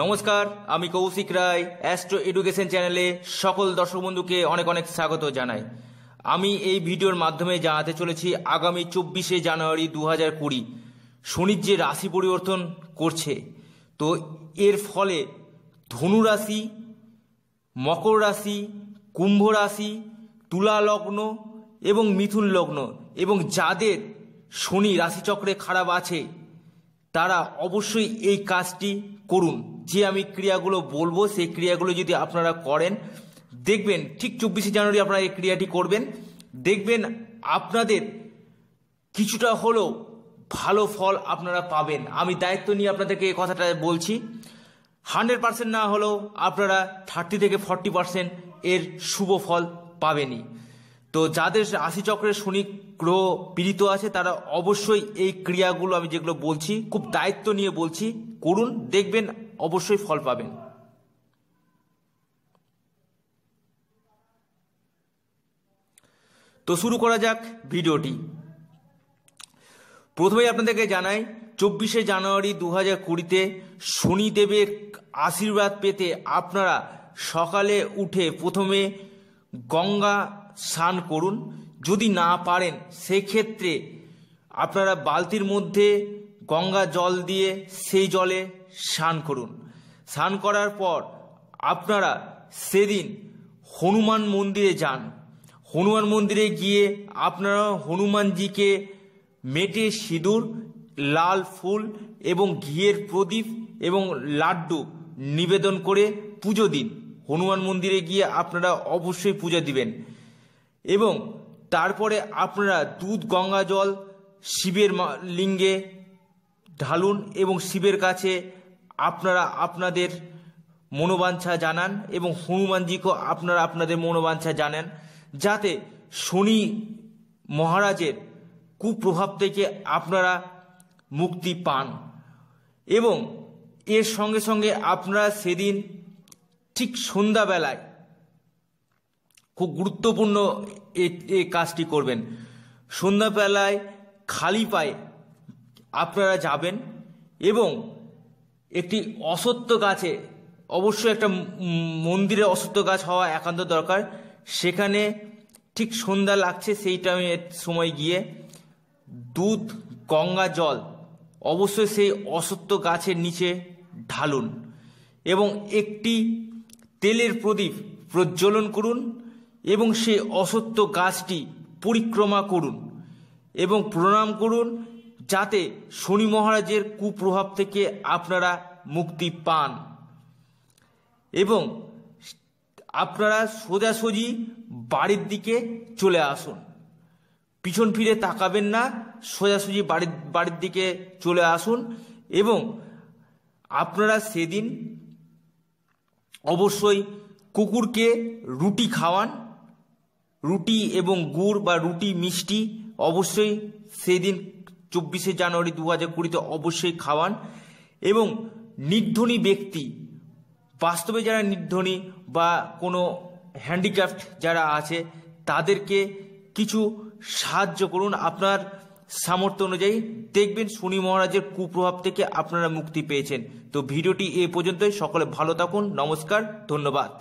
নমস্কার আমি কৌশিক রায় astro education চ্যানেলে সকল দর্শক বন্ধুকে অনেক অনেক স্বাগত জানাই আমি এই ভিডিওর মাধ্যমে জানাতে চলেছি আগামী চব্বিশে জানুয়ারি দু হাজার কুড়ি শনির যে রাশি পরিবর্তন করছে তো এর ফলে ধনু রাশি মকর রাশি কুম্ভ রাশি তুলা লগ্ন এবং মিথুন লগ্ন এবং যাদের শনি রাশিচক্রে খারাপ আছে তারা অবশ্যই এই কাজটি করুন যে আমি ক্রিয়াগুলো বলবো সেই ক্রিয়াগুলো যদি আপনারা করেন দেখবেন ঠিক চব্বিশে জানুয়ারি আপনারা এই ক্রিয়াটি করবেন দেখবেন আপনাদের কিছুটা হলেও ভালো ফল আপনারা পাবেন আমি দায়িত্ব নিয়ে আপনাদেরকে এই কথাটা বলছি হান্ড্রেড পার্সেন্ট না হলেও আপনারা থার্টি থেকে ফর্টি পার্সেন্ট এর শুভ ফল পাবেনই তো যাদের চক্রের শনি গ্রহ পীড়িত আছে তারা অবশ্যই এই ক্রিয়াগুলো আমি যেগুলো বলছি খুব দায়িত্ব নিয়ে বলছি করুন দেখবেন অবশ্যই ফল পাবেন তো শুরু করা যাক ভিডিওটি প্রথমেই আপনাদেরকে জানাই চব্বিশে জানুয়ারি দু হাজার কুড়িতে শনিদেবের আশীর্বাদ পেতে আপনারা সকালে উঠে প্রথমে গঙ্গা স্নান করুন যদি না পারেন সেক্ষেত্রে আপনারা বালতির মধ্যে গঙ্গা জল দিয়ে সেই জলে স্নান করুন স্নান করার পর আপনারা সেদিন হনুমান মন্দিরে যান হনুমান মন্দিরে গিয়ে আপনারা হনুমানজিকে মেটে সিঁদুর লাল ফুল এবং ঘিয়ের প্রদীপ এবং লাড্ডু নিবেদন করে পুজো দিন হনুমান মন্দিরে গিয়ে আপনারা অবশ্যই পূজা দিবেন এবং তারপরে আপনারা দুধ গঙ্গা জল শিবের লিঙ্গে ঢালুন এবং শিবের কাছে আপনারা আপনাদের মনোবাঞ্ছা জানান এবং হনুমানজিকেও আপনারা আপনাদের মনোবাঞ্ছা জানান যাতে শনি মহারাজের কুপ্রভাব থেকে আপনারা মুক্তি পান এবং এর সঙ্গে সঙ্গে আপনারা সেদিন ঠিক সন্ধ্যাবেলায় খুব গুরুত্বপূর্ণ এ কাজটি করবেন সন্ধ্যাবেলায় খালি পায়ে আপনারা যাবেন এবং একটি অসত্য গাছে অবশ্যই একটা মন্দিরে অসত্য গাছ হওয়া একান্ত দরকার সেখানে ঠিক সন্ধ্যা লাগছে সেই টাইমে সময় গিয়ে দুধ গঙ্গা জল অবশ্যই সেই অসত্য গাছের নিচে ঢালুন এবং একটি তেলের প্রদীপ প্রজ্বলন করুন এবং সে অসত্য গাছটি পরিক্রমা করুন এবং প্রণাম করুন যাতে শনি মহারাজের কুপ্রভাব থেকে আপনারা মুক্তি পান এবং আপনারা সোজাসুজি বাড়ির দিকে চলে আসুন পিছন ফিরে তাকাবেন না সোজাসুজি বাড়ির বাড়ির দিকে চলে আসুন এবং আপনারা সেদিন অবশ্যই কুকুরকে রুটি খাওয়ান রুটি এবং গুড় বা রুটি মিষ্টি অবশ্যই সেদিন চব্বিশে জানুয়ারি দু হাজার কুড়িতে অবশ্যই খাওয়ান এবং নির্ধনী ব্যক্তি বাস্তবে যারা নির্ধনী বা কোনো হ্যান্ডিক্রাফট যারা আছে তাদেরকে কিছু সাহায্য করুন আপনার সামর্থ্য অনুযায়ী দেখবেন শনি মহারাজের কুপ্রভাব থেকে আপনারা মুক্তি পেয়েছেন তো ভিডিওটি এ পর্যন্তই সকলে ভালো থাকুন নমস্কার ধন্যবাদ